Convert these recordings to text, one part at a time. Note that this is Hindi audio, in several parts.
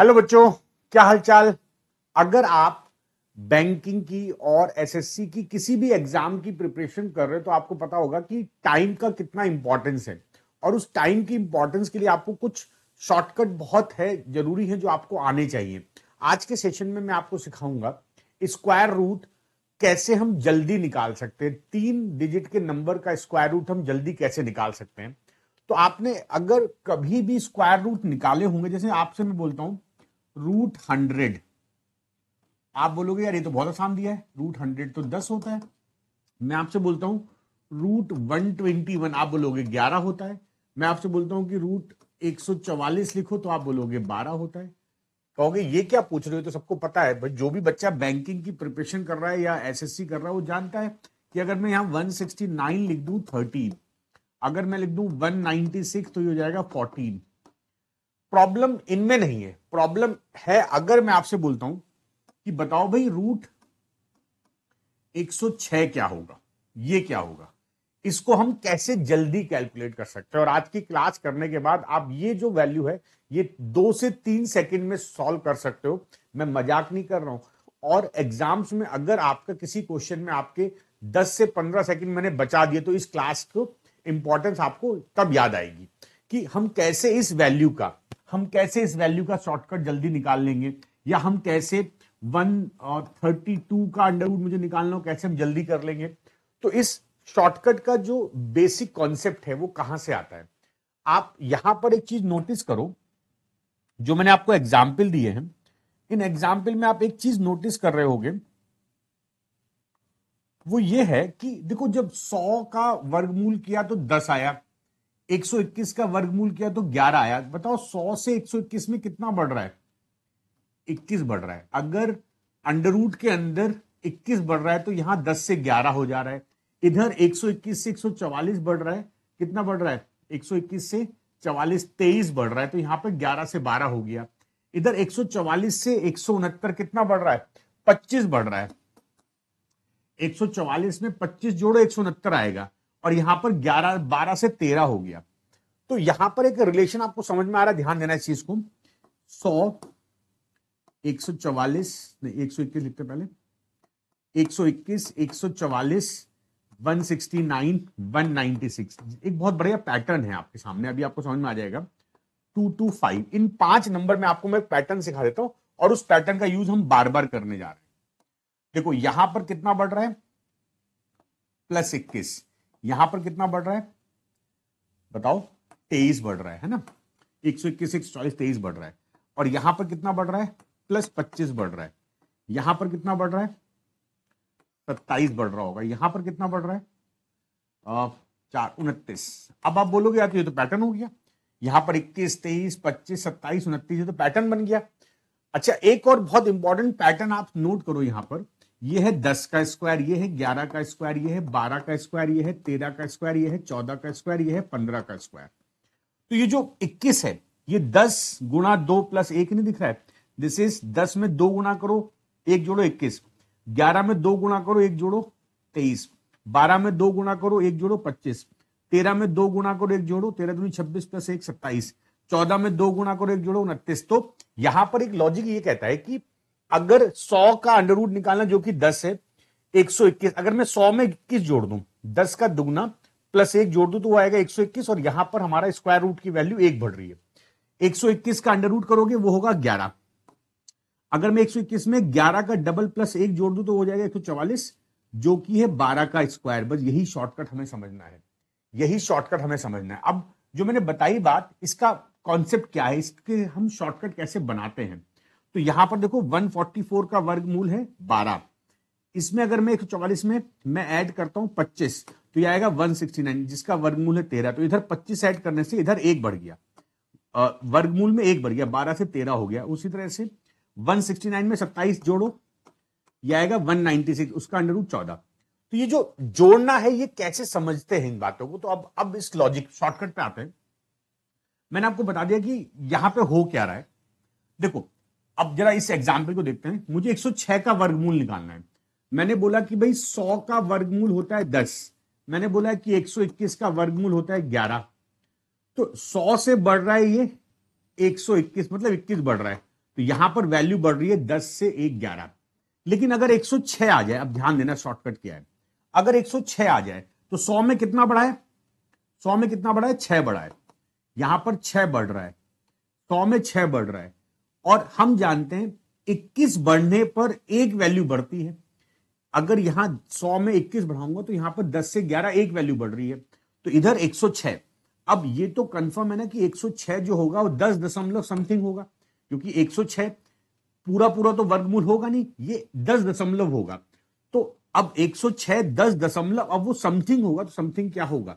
हेलो बच्चों क्या हालचाल अगर आप बैंकिंग की और एसएससी की किसी भी एग्जाम की प्रिपरेशन कर रहे हो तो आपको पता होगा कि टाइम का कितना इंपॉर्टेंस है और उस टाइम की इंपॉर्टेंस के लिए आपको कुछ शॉर्टकट बहुत है जरूरी है जो आपको आने चाहिए आज के सेशन में मैं आपको सिखाऊंगा स्क्वायर रूट कैसे हम जल्दी निकाल सकते हैं तीन डिजिट के नंबर का स्क्वायर रूट हम जल्दी कैसे निकाल सकते हैं तो आपने अगर कभी भी स्क्वायर रूट निकाले होंगे जैसे आपसे मैं बोलता हूं रूट हंड्रेड आप बोलोगे यार ये तो बहुत आसान दिया है रूट हंड्रेड तो दस होता है मैं आपसे बोलता हूँ रूट वन ट्वेंटी वन आप बोलोगे ग्यारह होता है मैं आपसे बोलता हूँ कि रूट एक सौ चवालीस लिखो तो आप बोलोगे बारह होता है कहोगे ये क्या पूछ रहे हो तो सबको पता है जो भी बच्चा बैंकिंग की प्रिपरेशन कर रहा है या एसएससी कर रहा है वो जानता है कि अगर मैं यहाँ नाइन लिख दू थर्टीन अगर मैं लिख दू वन नाइनटी सिक्स तो ये हो जाएगा फोर्टीन प्रॉब्लम इनमें नहीं है प्रॉब्लम है अगर मैं आपसे बोलता हूं कि बताओ भाई रूट 106 क्या होगा ये क्या होगा इसको हम कैसे जल्दी कैलकुलेट कर सकते हैं और आज की क्लास करने के बाद आप ये जो वैल्यू है ये दो से तीन सेकंड में सॉल्व कर सकते हो मैं मजाक नहीं कर रहा हूं और एग्जाम्स में अगर आपका किसी क्वेश्चन में आपके 10 से 15 सेकंड मैंने बचा दिए तो इस क्लास को इंपॉर्टेंस आपको तब याद आएगी कि हम कैसे इस वैल्यू का हम कैसे इस वैल्यू का शॉर्टकट जल्दी निकाल लेंगे या हम कैसे वन थर्टी टू का अंडरवुड मुझे निकालना हो कैसे हम जल्दी कर लेंगे तो इस शॉर्टकट का जो बेसिक कॉन्सेप्ट है वो कहां से आता है आप यहां पर एक चीज नोटिस करो जो मैंने आपको एग्जाम्पल दिए हैं इन एग्जाम्पल में आप एक चीज नोटिस कर रहे होगे वो ये है कि देखो जब सौ का वर्गमूल किया तो दस आया 121 का वर्गमूल किया तो 11 आया बताओ 100 से 121 में कितना बढ़ रहा है 21 बढ़ रहा है अगर अंडर के अंदर 21 बढ़ रहा है तो यहां 10 से 11 हो जा रहा है इधर 121 से 144 बढ़ रहा है कितना बढ़ रहा है 121 से 44 23 बढ़ रहा है तो यहां पर ग्यारह से बारह हो गया इधर एक से एक कितना बढ़ रहा है पच्चीस बढ़ रहा है 144 में 25 जोड़ो एक आएगा और यहां पर 11 12 से 13 हो गया तो यहां पर एक रिलेशन आपको समझ में आ रहा है ध्यान देना इस चीज को सौ एक सौ चौवालीस नहीं एक सौ इक्कीस लिखते पहले एक सौ इक्कीस एक सौ चौवालीस one sixty nine one ninety six एक बहुत बढ़िया पैटर्न है आपके सामने अभी आपको समझ में आ जाएगा टू टू फाइव इन पांच नंबर में आपको मैं पैटर्न सिखा देता हूं और उस पैटर्न का यूज हम बार बार करने जा रहे हैं देखो यहां पर कितना बढ़ रहा है प्लस इक्कीस यहां पर कितना बढ़ रहा है बताओ तेईस बढ़ रहा है, ना एक सौ इक्कीस एक सौ चालीस तेईस बढ़ रहा है और यहां पर कितना बढ़ रहा है प्लस पच्चीस बढ़ रहा है यहां पर कितना बढ़ रहा है सत्ताईस बढ़ रहा होगा यहां पर कितना बढ़ रहा है चार उनतीस अब आप बोलोगे आप तो ये तो पैटर्न हो गया यहां पर इक्कीस तेईस पच्चीस सत्ताईस उनतीस ये तो पैटर्न बन गया अच्छा एक और बहुत इंपॉर्टेंट पैटर्न आप नोट करो यहां पर ये है दस का स्क्वायर ये है ग्यारह का स्क्वायर ये है बारह का स्क्वायर ये है तेरह का स्क्वायर ये है चौदह का स्क्वायर ये है पंद्रह का स्क्वायर तो ये जो 21 है ये 10 गुणा दो प्लस एक नहीं दिख रहा है दिस इज 10 में दो गुणा करो एक जोड़ो 21 11 में दो गुणा करो एक जोड़ो 23 12 में दो गुणा करो एक जोड़ो 25 13 में दो गुणा करो एक जोड़ो तेरह दूनी छब्बीस प्लस एक सत्ताईस चौदह में दो गुणा करो एक जोड़ो उनतीस तो यहां पर एक लॉजिक ये कहता है कि अगर 100 का अंडरवुड निकालना जो कि 10 है 121 अगर मैं 100 में 21 जोड़ दूं 10 का दुगना प्लस एक जोड़ दो तो वो आएगा 121 और यहां पर हमारा स्क्वायर रूट की वैल्यू एक बढ़ रही है 121 का अंडर रूट करोगे वो होगा 11 अगर मैं 121 में 11 का डबल प्लस एक जोड़ दू तो हो जाएगा 144 जो कि है 12 का स्क्वायर बस यही शॉर्टकट हमें समझना है यही शॉर्टकट हमें समझना है अब जो मैंने बताई बात इसका कॉन्सेप्ट क्या है इसके हम शॉर्टकट कैसे बनाते हैं तो यहां पर देखो 144 का वर्गमूल है 12 इसमें अगर मैं 144 में मैं ऐड करता हूं 25 तो यह आएगा 169 जिसका वर्गमूल है तेरह तो इधर 25 ऐड करने से इधर एक बढ़ गया वर्गमूल में एक बढ़ गया 12 से 13 हो गया उसी तरह से 169 में 27 जोड़ो यह आएगा 196 उसका अंडर रूट चौदह तो ये जो जोड़ना है ये कैसे समझते हैं इन बातों को तो अब अब इस लॉजिक शॉर्टकट पे आते हैं मैंने आपको बता दिया कि यहां पे हो क्या रहा है देखो अब जरा इस एग्जाम्पल को देखते हैं मुझे 106 का वर्गमूल निकालना है मैंने बोला कि भाई 100 का वर्गमूल होता है मैंने बोला कि 121 का वर्गमूल होता है 11 तो 100 से बढ़ रहा है ये 121 मतलब 21 बढ़ रहा है तो यहां पर वैल्यू बढ़ रही है 10 से 1 11 लेकिन अगर 106 आ जाए अब ध्यान देना शॉर्टकट क्या है अगर 106 आ जाए तो 100 में कितना बढ़ा है 100 में कितना बढ़ा है 6 बढ़ा है यहां पर 6 बढ़ रहा है 100 में 6 बढ़ रहा है और हम जानते हैं 21 बढ़ने पर एक वैल्यू बढ़ती है अगर यहां 100 में 21 बढ़ाऊंगा तो यहां पर 10 से 11 एक वैल्यू बढ़ रही है तो इधर 106 अब ये तो कंफर्म है ना कि 106 जो होगा वो दस दशमलव समथिंग होगा क्योंकि 106 पूरा पूरा तो वर्गमूल होगा नहीं ये दस दशमलव होगा तो अब 106 दस दशमलव अब वो समथिंग होगा तो समथिंग क्या होगा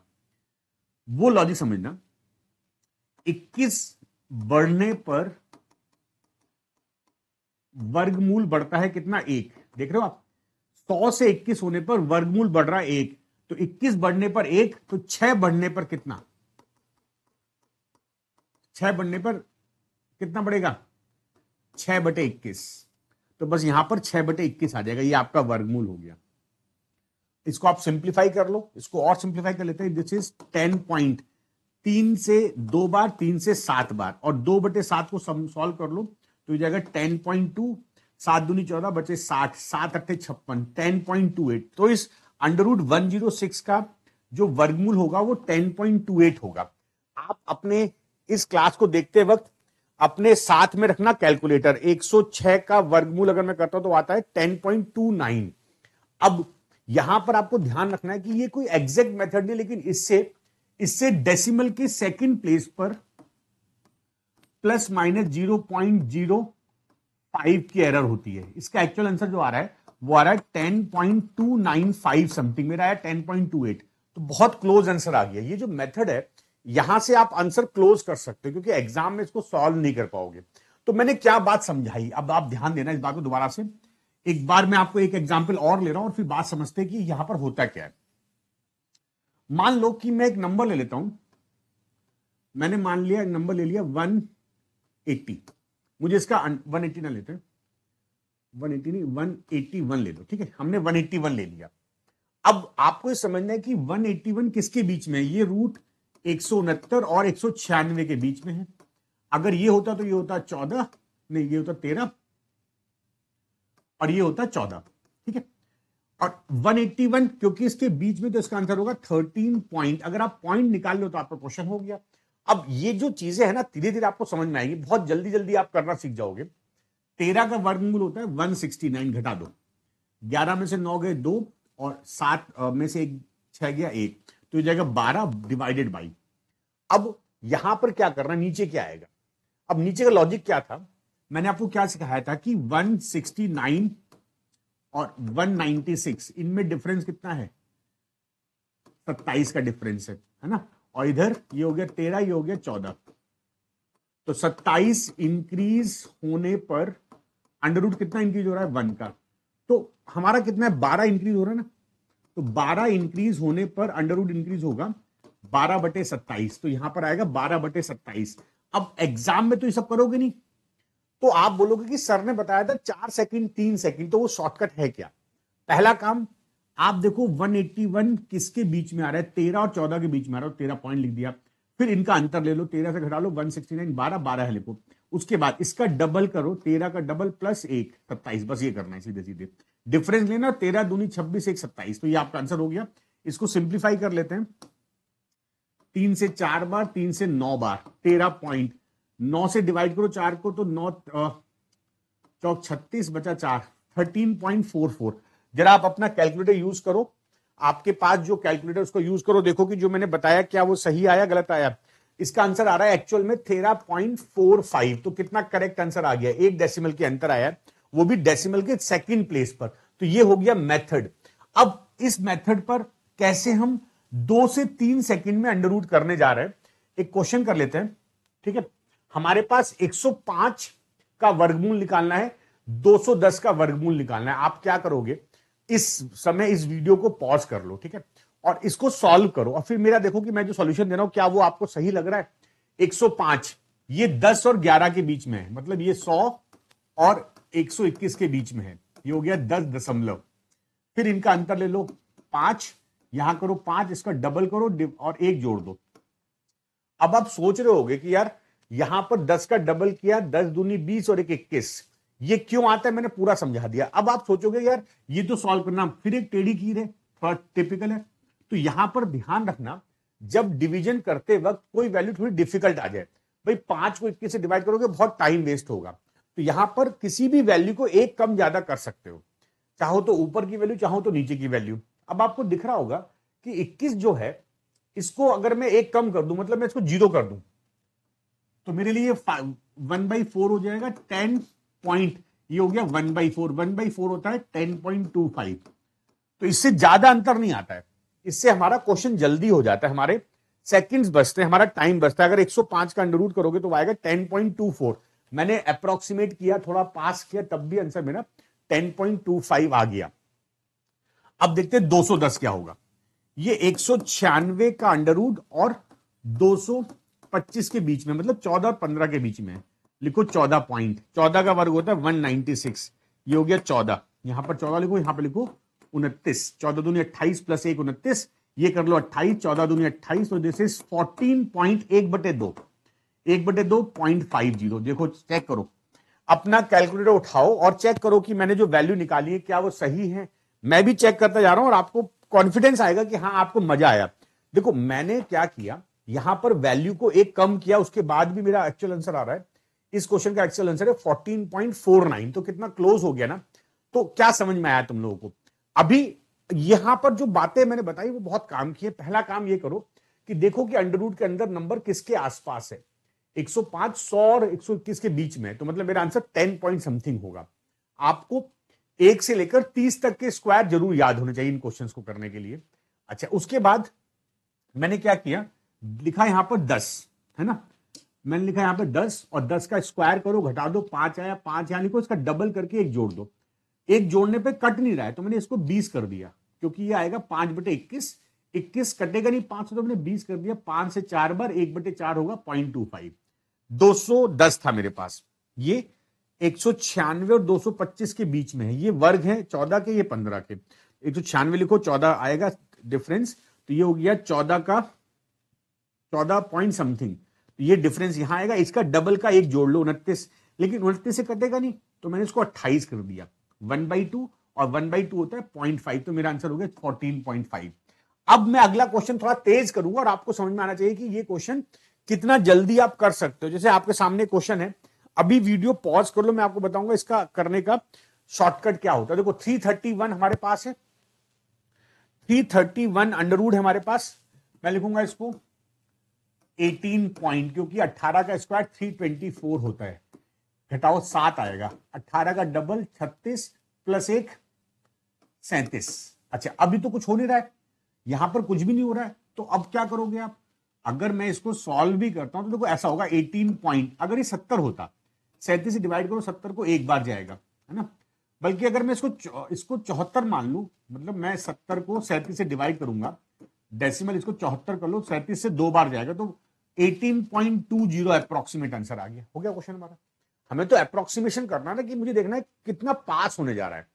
वो लॉजिक समझना इक्कीस बढ़ने पर वर्गमूल बढ़ता है कितना एक देख रहे हो आप सौ से इक्कीस होने पर वर्गमूल बढ़ रहा है एक तो इक्कीस बढ़ने पर एक तो छह बढ़ने पर कितना छह बढ़ने पर कितना बढ़ेगा छह बटे इक्कीस तो बस यहां पर छह बटे इक्कीस आ जाएगा ये आपका वर्गमूल हो गया इसको आप सिंप्लीफाई कर लो इसको और सिंप्लीफाई कर लेते हैं दिस इज टेन पॉइंट तीन से दो बार तीन से सात बार और दो बटे सात को सॉल्व कर लो तो जाएगा टेन पॉइंट टू सात दूनी चौदह बचे साठ सात अट्ठे छप्पन टेन पॉइंट टू एट तो इस अंडरवुड वन जीरो सिक्स का जो वर्गमूल होगा वो टेन पॉइंट टू एट होगा आप अपने इस क्लास को देखते वक्त अपने साथ में रखना कैलकुलेटर 106 का वर्गमूल अगर मैं करता हूं तो आता है 10.29 अब यहां पर आपको ध्यान रखना है कि ये कोई एग्जैक्ट मेथड नहीं लेकिन इससे इससे डेसिमल के सेकंड प्लेस पर plus minus zero point zero five की एरर होती है इसका एक्चुअल आंसर जो आ रहा है वो आ रहा है ten point two nine five something मेरा आया टेन पॉइंट टू एट तो बहुत क्लोज आंसर आ गया ये जो मेथड है यहां से आप आंसर क्लोज कर सकते हो क्योंकि एग्जाम में इसको सॉल्व नहीं कर पाओगे तो मैंने क्या बात समझाई अब आप ध्यान देना इस बात को दोबारा से एक बार मैं आपको एक एग्जाम्पल और ले रहा हूं और फिर बात समझते कि यहां पर होता क्या है मान लो कि मैं एक नंबर ले लेता हूं मैंने मान लिया एक नंबर ले लिया वन एट्टी मुझे इसका वन एट्टी ना लेते वन एट्टी नहीं वन एट्टी वन ले दो ठीक है हमने वन एट्टी वन ले लिया अब आपको ये समझना है कि वन एट्टी वन किसके बीच में है ये रूट एक सौ उनहत्तर और एक सौ छियानवे के बीच में है अगर ये होता तो ये होता चौदह नहीं ये होता तेरह और ये होता चौदह ठीक है और 181 क्योंकि इसके बीच में तो इसका आंसर होगा 13 पॉइंट अगर आप पॉइंट निकाल लो तो आपका क्वेश्चन हो गया अब ये जो चीजें है ना धीरे धीरे आपको समझ में आएगी बहुत जल्दी जल्दी आप करना सीख जाओगे तेरह का वर्गमूल होता है वन सिक्सटी नाइन घटा दो ग्यारह में से नौ गए दो और सात में से एक छह गया एक तो ये जाएगा बारह डिवाइडेड बाई अब यहां पर क्या करना नीचे क्या आएगा अब नीचे का लॉजिक क्या था मैंने आपको क्या सिखाया था कि 169 और 196 इनमें डिफरेंस कितना है 27 का डिफरेंस है है ना और इधर ये हो गया तेरह ये हो गया चौदह तो सत्ताईस इंक्रीज होने पर अंडर रूट कितना इंक्रीज हो रहा है वन का तो हमारा कितना है बारह इंक्रीज हो रहा है ना तो बारह इंक्रीज होने पर अंडर रूट इंक्रीज होगा बारह बटे सत्ताईस तो यहां पर आएगा बारह बटे सत्ताईस अब एग्जाम में तो ये सब करोगे नहीं तो आप बोलोगे कि सर ने बताया था चार सेकंड तीन सेकंड तो वो शॉर्टकट है क्या पहला काम आप देखो 181 किसके बीच में आ रहा है तेरह और चौदह के बीच में आ रहा है तेरह पॉइंट लिख दिया फिर इनका अंतर ले लो तेरह से घटा लो वन सिक्सटी नाइन बारह है लिखो उसके बाद इसका डबल करो तेरह का डबल प्लस एक सत्ताईस बस ये करना है सीधे सीधे डिफरेंस लेना तेरह दूनी छब्बीस एक सत्ताईस तो ये आपका आंसर हो गया इसको सिंप्लीफाई कर लेते हैं तीन से चार बार तीन से नौ बार तेरह पॉइंट नौ से डिवाइड करो चार को तो नौ चौक छत्तीस बचा चार थर्टीन पॉइंट फोर फोर जरा आप अपना कैलकुलेटर यूज करो आपके पास जो कैलकुलेटर उसको यूज करो देखो कि जो मैंने बताया क्या वो सही आया गलत आया इसका आंसर आ रहा है एक्चुअल में तेरह पॉइंट फोर फाइव तो कितना करेक्ट आंसर आ गया एक डेसिमल के अंतर आया वो भी डेसिमल के सेकंड प्लेस पर तो ये हो गया मेथड अब इस मेथड पर कैसे हम दो से तीन सेकंड में अंडर रूट करने जा रहे हैं एक क्वेश्चन कर लेते हैं ठीक है हमारे पास 105 का वर्गमूल निकालना है 210 का वर्गमूल निकालना है आप क्या करोगे इस समय इस वीडियो को पॉज कर लो ठीक है और इसको सॉल्व करो और फिर मेरा देखो कि मैं जो सॉल्यूशन दे रहा हूं क्या वो आपको सही लग रहा है 105 ये 10 और 11 के बीच में है मतलब ये 100 और 121 के बीच में है ये हो गया दस दशमलव फिर इनका अंतर ले लो पांच यहां करो पांच इसका डबल करो और एक जोड़ दो अब आप सोच रहे होगे कि यार यहां पर दस का डबल किया दस दूनी बीस और एक इक्कीस ये क्यों आता है मैंने पूरा समझा दिया अब आप सोचोगे यार ये तो सॉल्व करना फिर एक टेढ़ी कीर है थोड़ा टिपिकल है तो यहां पर ध्यान रखना जब डिवीजन करते वक्त कोई वैल्यू थोड़ी डिफिकल्ट आ जाए भाई पांच को इक्कीस से डिवाइड करोगे बहुत टाइम वेस्ट होगा तो यहां पर किसी भी वैल्यू को एक कम ज्यादा कर सकते हो चाहो तो ऊपर की वैल्यू चाहो तो नीचे की वैल्यू अब आपको दिख रहा होगा कि इक्कीस जो है इसको अगर मैं एक कम कर दू मतलब मैं इसको जीरो कर दू तो मेरे लिए वन बाई फोर हो जाएगा टेन पॉइंट ये हो गया one by four one by four होता है टेन पॉइंट टू फाइव तो इससे ज्यादा अंतर नहीं आता है इससे हमारा क्वेश्चन जल्दी हो जाता है हमारे सेकंड्स बचते हैं हमारा टाइम बचता है अगर 105 का अंडरूट करोगे तो आएगा 10.24 मैंने अप्रोक्सीमेट किया थोड़ा पास किया तब भी आंसर मेरा 10.25 आ गया अब देखते हैं 210 क्या होगा ये एक का अंडरूट और 225 के बीच में मतलब 14 और 15 के बीच में है लिखो चौदह पॉइंट चौदह का वर्ग होता है वन नाइनटी सिक्स ये हो गया चौदह यहां पर चौदह लिखो यहां पर लिखो उनतीस चौदह दूनी अट्ठाईस प्लस एक उनतीस ये कर लो अट्ठाईस चौदह दूनी अट्ठाईस और दिस इज फोर्टीन पॉइंट एक बटे दो एक बटे दो पॉइंट फाइव जीरो देखो चेक करो अपना कैलकुलेटर उठाओ और चेक करो कि मैंने जो वैल्यू निकाली है क्या वो सही है मैं भी चेक करता जा रहा हूं और आपको कॉन्फिडेंस आएगा कि हाँ आपको मजा आया देखो मैंने क्या किया यहां पर वैल्यू को एक कम किया उसके बाद भी मेरा एक्चुअल आंसर आ रहा है इस क्वेश्चन का एक्चुअल आंसर है 14.49 तो कितना क्लोज हो गया ना तो क्या समझ में आया तुम लोगों को अभी यहां पर जो बातें मैंने बताई वो बहुत काम की है पहला काम ये करो कि देखो कि अंडरवुड के अंदर नंबर किसके आसपास है 105 100 और 121 के बीच में तो मतलब मेरा आंसर 10 पॉइंट समथिंग होगा आपको एक से लेकर तीस तक के स्क्वायर जरूर याद होने चाहिए इन क्वेश्चन को करने के लिए अच्छा उसके बाद मैंने क्या किया लिखा यहां पर दस है ना मैंने लिखा यहाँ पे दस और दस का स्क्वायर करो घटा दो पांच आया पांच यानी को इसका डबल करके एक जोड़ दो एक जोड़ने पे कट नहीं रहा है तो मैंने इसको बीस कर दिया क्योंकि ये आएगा पांच बटे इक्कीस इक्कीस कटेगा नहीं पांच सौ तो मैंने बीस कर दिया पांच से चार बार एक बटे चार होगा पॉइंट टू फाइव दो सौ दस था मेरे पास ये एक सौ छियानवे और दो सौ पच्चीस के बीच में है ये वर्ग है चौदह के ये पंद्रह के एक सौ छियानवे लिखो चौदह आएगा डिफरेंस तो ये हो गया चौदह का चौदह पॉइंट समथिंग ये डिफरेंस यहां आएगा इसका डबल का एक जोड़ लो उनतीस लेकिन उनतीस से कटेगा नहीं तो मैंने इसको अट्ठाईस कर दिया वन बाई टू और वन बाई टू होता है पॉइंट फाइव तो मेरा आंसर हो गया फोर्टीन पॉइंट फाइव अब मैं अगला क्वेश्चन थोड़ा तेज करूंगा और आपको समझ में आना चाहिए कि ये क्वेश्चन कितना जल्दी आप कर सकते हो जैसे आपके सामने क्वेश्चन है अभी वीडियो पॉज कर लो मैं आपको बताऊंगा इसका करने का शॉर्टकट क्या होता है देखो थ्री थर्टी वन हमारे पास है three thirty one under root root हमारे पास मैं लिखूंगा इसको एटीन पॉइंट क्योंकि अट्ठारह का स्क्वायर थ्री ट्वेंटी फोर होता है घटाओ सात आएगा अट्ठारह का डबल छत्तीस प्लस एक सैतीस अच्छा अभी तो कुछ हो नहीं रहा है यहां पर कुछ भी नहीं हो रहा है तो अब क्या करोगे आप अगर मैं इसको सॉल्व भी करता हूं तो देखो ऐसा होगा एटीन पॉइंट अगर ये सत्तर होता सैंतीस से डिवाइड करो सत्तर को एक बार जाएगा है ना बल्कि अगर मैं इसको इसको चौहत्तर मान लू मतलब मैं सत्तर को सैंतीस से डिवाइड करूंगा डेसिमल इसको चौहत्तर कर लो सैंतीस से दो बार जाएगा तो eighteen point two zero approximate answer आ गया हो गया क्वेश्चन हमारा हमें तो अप्रोक्सीमेशन करना ना कि मुझे देखना है कितना पास होने जा रहा है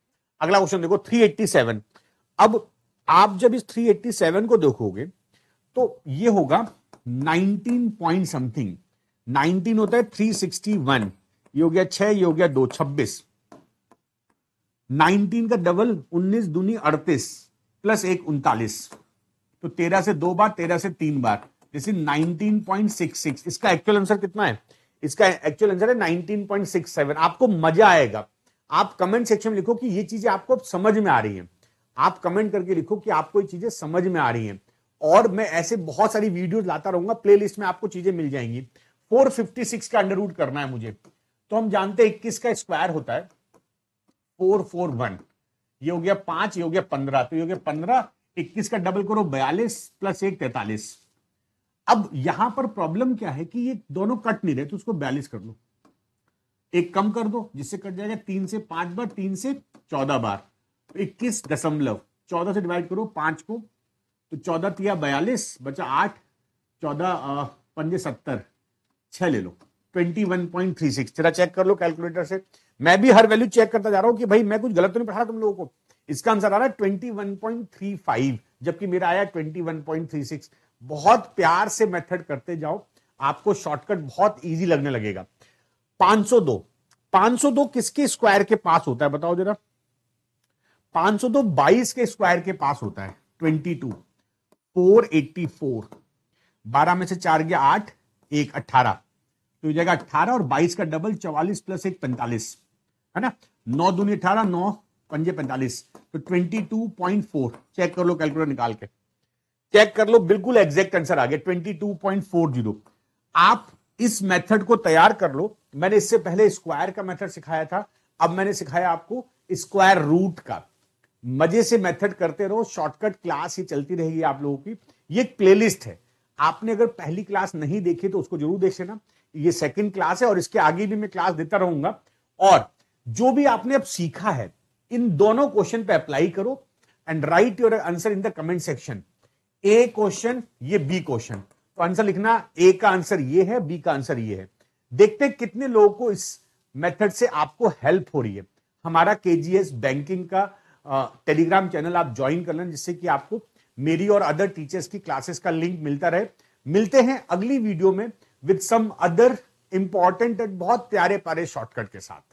अगला क्वेश्चन देखो 387 अब आप जब इस 387 को देखोगे तो ये होगा 19 पॉइंट समथिंग 19 होता है 361 ये हो गया छह ये हो गया दो छब्बीस 19 का डबल 19 दूनी अड़तीस प्लस एक उनतालीस तो तेरह से दो बार तेरह से तीन बार this is nineteen point six six इसका एक्चुअल आंसर कितना है इसका एक्चुअल आंसर है नाइनटीन पॉइंट सिक्स सेवन आपको मजा आएगा आप कमेंट सेक्शन में लिखो कि ये चीजें आपको समझ में आ रही हैं आप कमेंट करके लिखो कि आपको ये चीजें समझ में आ रही हैं और मैं ऐसे बहुत सारी वीडियोस लाता रहूंगा प्लेलिस्ट में आपको चीजें मिल जाएंगी 456 का अंडर रूट करना है मुझे तो हम जानते हैं इक्कीस का स्क्वायर होता है 441 ये हो गया पांच ये हो गया पंद्रह तो ये हो गया पंद्रह इक्कीस का डबल करो बयालीस प्लस एक तैतालीस अब यहां पर प्रॉब्लम क्या है कि ये दोनों कट नहीं रहे तो उसको बयालीस कर लो एक कम कर दो जिससे कट जाएगा तीन से पांच बार तीन से चौदह बार तो इक्कीस दशमलव चौदह से डिवाइड करो पांच को तो चौदह तिया बयालीस बचा आठ चौदह पंजे सत्तर छह ले लो twenty one point three six check कर लो कैलकुलेटर से मैं भी हर वैल्यू चेक करता जा रहा हूं कि भाई मैं कुछ गलत तो नहीं पढ़ा रहा तुम लोगों को इसका आंसर आ रहा है 21.35 जबकि मेरा आया 21.36 बहुत प्यार से मेथड करते जाओ आपको शॉर्टकट बहुत इजी लगने लगेगा 502 502 किसके स्क्वायर के पास होता है बताओ जरा 502 22 के स्क्वायर के पास होता है 22 484 12 में से चार गया आठ एक अट्ठारह तो हो जाएगा अट्ठारह और बाईस का डबल चौवालीस प्लस एक पैंतालीस है ना नौ दूनी अठारह नौ पंजे पैंतालीस तो twenty two point four check कर लो कैलकुलेटर निकाल के चेक कर लो बिल्कुल एग्जैक्ट आंसर आ गया twenty two point four zero आप इस मेथड को तैयार कर लो मैंने इससे पहले स्क्वायर का मेथड सिखाया था अब मैंने सिखाया आपको स्क्वायर रूट का मजे से मेथड करते रहो शॉर्टकट क्लास ही चलती रहेगी आप लोगों की ये प्लेलिस्ट है आपने अगर पहली क्लास नहीं देखी तो उसको जरूर देख लेना ये सेकंड क्लास है और इसके आगे भी मैं क्लास देता रहूंगा और जो भी आपने अब सीखा है इन दोनों क्वेश्चन पे अप्लाई करो and write your answer in the comment section A question ये बी क्वेश्चन तो आंसर लिखना ए का आंसर ये है बी का आंसर ये है देखते हैं कितने लोगों को इस मेथड से आपको हेल्प हो रही है हमारा के बैंकिंग का टेलीग्राम चैनल आप ज्वाइन कर लें जिससे कि आपको मेरी और अदर टीचर्स की क्लासेस का लिंक मिलता रहे मिलते हैं अगली वीडियो में with some other important and बहुत प्यारे प्यारे शॉर्टकट के साथ